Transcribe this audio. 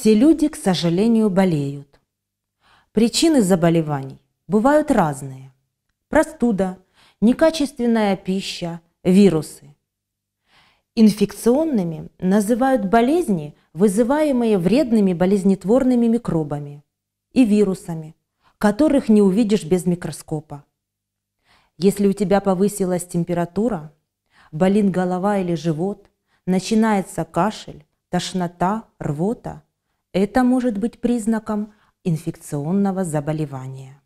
Все люди, к сожалению, болеют. Причины заболеваний бывают разные. Простуда, некачественная пища, вирусы. Инфекционными называют болезни, вызываемые вредными болезнетворными микробами и вирусами, которых не увидишь без микроскопа. Если у тебя повысилась температура, болит голова или живот, начинается кашель, тошнота, рвота – это может быть признаком инфекционного заболевания.